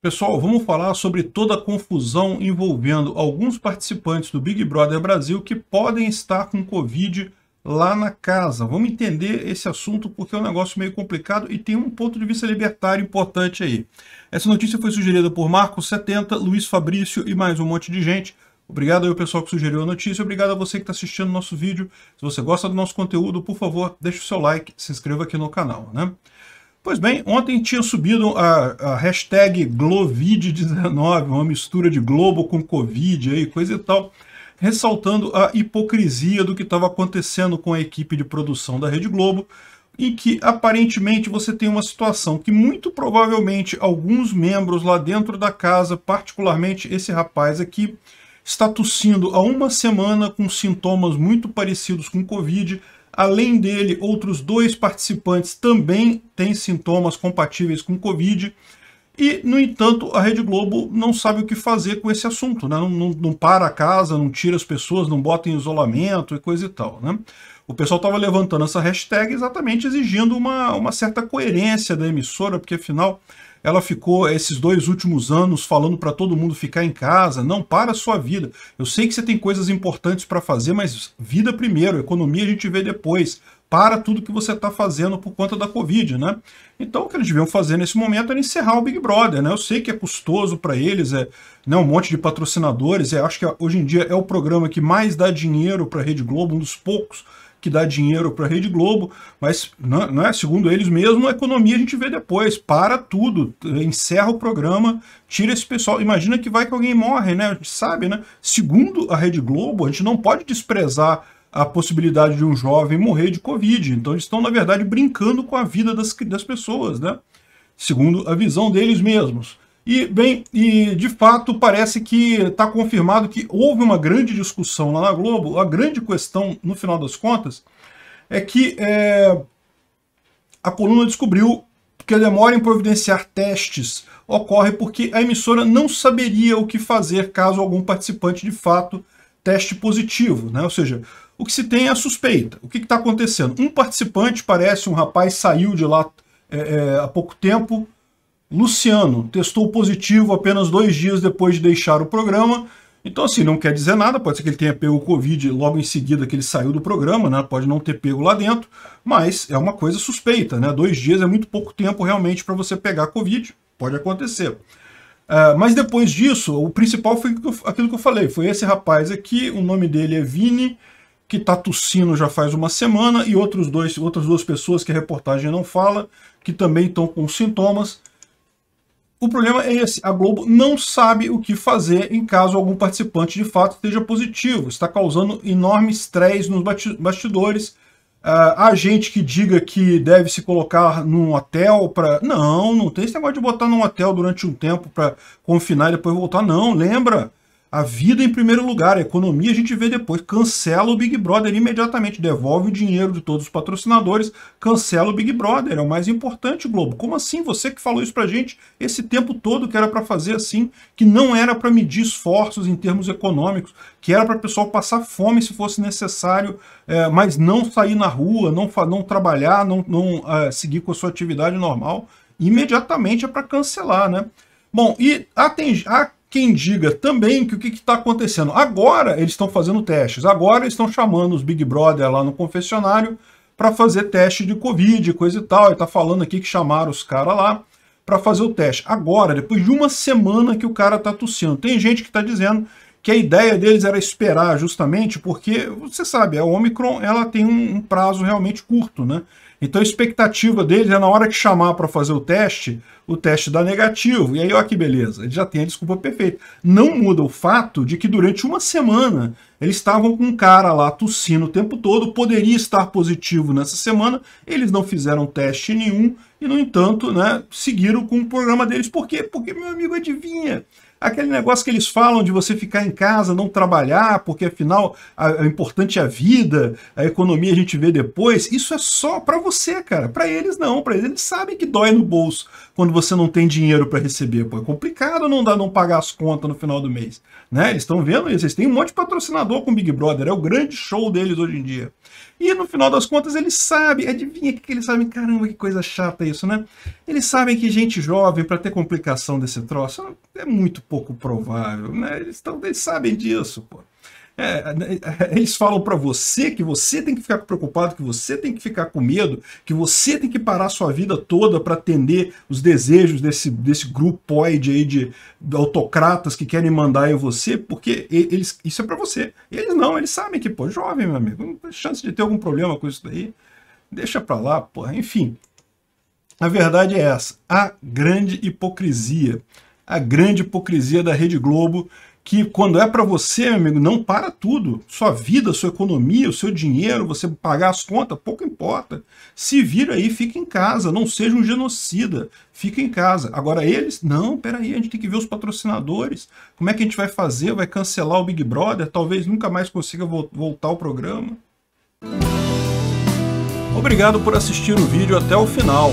Pessoal, vamos falar sobre toda a confusão envolvendo alguns participantes do Big Brother Brasil que podem estar com Covid lá na casa. Vamos entender esse assunto porque é um negócio meio complicado e tem um ponto de vista libertário importante aí. Essa notícia foi sugerida por Marcos 70, Luiz Fabrício e mais um monte de gente. Obrigado ao pessoal que sugeriu a notícia, obrigado a você que está assistindo o nosso vídeo. Se você gosta do nosso conteúdo, por favor, deixe o seu like, se inscreva aqui no canal, né? Pois bem, ontem tinha subido a, a hashtag Glovid19, uma mistura de Globo com Covid aí, coisa e tal, ressaltando a hipocrisia do que estava acontecendo com a equipe de produção da Rede Globo, em que aparentemente você tem uma situação que muito provavelmente alguns membros lá dentro da casa, particularmente esse rapaz aqui, está tossindo há uma semana com sintomas muito parecidos com Covid, Além dele, outros dois participantes também têm sintomas compatíveis com Covid. E, no entanto, a Rede Globo não sabe o que fazer com esse assunto. Né? Não, não, não, para a casa, não tira as pessoas, não bota em isolamento e coisa e tal. Né? O pessoal estava levantando essa hashtag exatamente exigindo uma, uma certa coerência da emissora, porque afinal ela ficou esses dois últimos anos falando para todo mundo ficar em casa, não para a sua vida. Eu sei que você tem coisas importantes para fazer, mas vida primeiro, economia a gente vê depois. Para tudo que você está fazendo por conta da Covid, né? Então, o que eles deviam fazer nesse momento era encerrar o Big Brother, né? Eu sei que é custoso para eles, é né, um monte de patrocinadores, é, acho que é, hoje em dia é o programa que mais dá dinheiro para a Rede Globo, um dos poucos que dá dinheiro para a Rede Globo, mas, é? segundo eles mesmo, a economia a gente vê depois, para tudo, encerra o programa, tira esse pessoal. Imagina que vai que alguém morre, né? A gente sabe, né? Segundo a Rede Globo, a gente não pode desprezar a possibilidade de um jovem morrer de Covid. Então eles estão, na verdade, brincando com a vida das, das pessoas, né? Segundo a visão deles mesmos. E, bem, e de fato parece que está confirmado que houve uma grande discussão lá na Globo. A grande questão, no final das contas, é que é, a coluna descobriu que a demora em providenciar testes ocorre porque a emissora não saberia o que fazer caso algum participante de fato teste positivo, né? Ou seja, o que se tem é a suspeita. O que está acontecendo? Um participante, parece um rapaz, saiu de lá é, é, há pouco tempo, Luciano testou positivo apenas dois dias depois de deixar o programa. Então, assim, não quer dizer nada, pode ser que ele tenha pego o Covid logo em seguida que ele saiu do programa, né? Pode não ter pego lá dentro, mas é uma coisa suspeita, né? Dois dias é muito pouco tempo realmente para você pegar Covid, pode acontecer. Uh, mas depois disso, o principal foi aquilo que eu falei, foi esse rapaz aqui, o nome dele é Vini, que está tossindo já faz uma semana, e outros dois, outras duas pessoas que a reportagem não fala, que também estão com sintomas. O problema é esse, a Globo não sabe o que fazer em caso algum participante de fato esteja positivo. Está causando enorme estresse nos bastidores. Uh, há gente que diga que deve se colocar num hotel para... Não, não tem esse negócio de botar num hotel durante um tempo para confinar e depois voltar, não. Lembra, a vida em primeiro lugar, a economia a gente vê depois. Cancela o Big Brother imediatamente, devolve o dinheiro de todos os patrocinadores, cancela o Big Brother, é o mais importante, Globo. Como assim você que falou isso pra gente esse tempo todo que era para fazer assim, que não era para medir esforços em termos econômicos, que era para o pessoal passar fome se fosse necessário, é, mas não sair na rua, não, não trabalhar, não, não é, seguir com a sua atividade normal, imediatamente é para cancelar, né? Bom, e a, quem diga também que o que está acontecendo. Agora eles estão fazendo testes, agora eles estão chamando os Big Brother lá no confessionário para fazer teste de Covid, coisa e tal. Ele está falando aqui que chamaram os caras lá para fazer o teste. Agora, depois de uma semana que o cara está tossindo. Tem gente que está dizendo que a ideia deles era esperar justamente porque, você sabe, a Omicron ela tem um, um prazo realmente curto, né? Então a expectativa deles é na hora que chamar para fazer o teste, o teste dá negativo. E aí, olha que beleza, ele já tem a desculpa perfeita. Não muda o fato de que durante uma semana eles estavam com um cara lá tossindo o tempo todo, poderia estar positivo nessa semana, eles não fizeram teste nenhum e, no entanto, né, seguiram com o programa deles. Por quê? Porque, meu amigo, adivinha? Aquele negócio que eles falam de você ficar em casa, não trabalhar, porque afinal é importante é a vida, a economia a gente vê depois. Isso é só para você, cara. Para eles não, para eles, eles sabem que dói no bolso quando você não tem dinheiro para receber. Pô, é complicado não, dá, não pagar as contas no final do mês. Né? Eles estão vendo isso, eles têm um monte de patrocinador com o Big Brother, é o grande show deles hoje em dia. E no final das contas eles sabem, adivinha que eles sabem, caramba, que coisa chata isso, né? Eles sabem que gente jovem, para ter complicação desse troço, é muito pouco provável, né? Eles, tão, eles sabem disso, pô. É, é, eles falam para você que você tem que ficar preocupado, que você tem que ficar com medo, que você tem que parar sua vida toda para atender os desejos desse, desse grupoide aí de autocratas que querem mandar em você, porque eles, isso é para você. Eles não, eles sabem que, pô, jovem, meu amigo, não chance de ter algum problema com isso daí. Deixa para lá, porra. Enfim, a verdade é essa. A grande hipocrisia a grande hipocrisia da Rede Globo, que quando é para você, meu amigo, não para tudo. Sua vida, sua economia, o seu dinheiro, você pagar as contas, pouco importa. Se vira aí, fica em casa, não seja um genocida, fica em casa. Agora eles, não, peraí, a gente tem que ver os patrocinadores, como é que a gente vai fazer, vai cancelar o Big Brother, talvez nunca mais consiga voltar ao programa. Obrigado por assistir o vídeo até o final.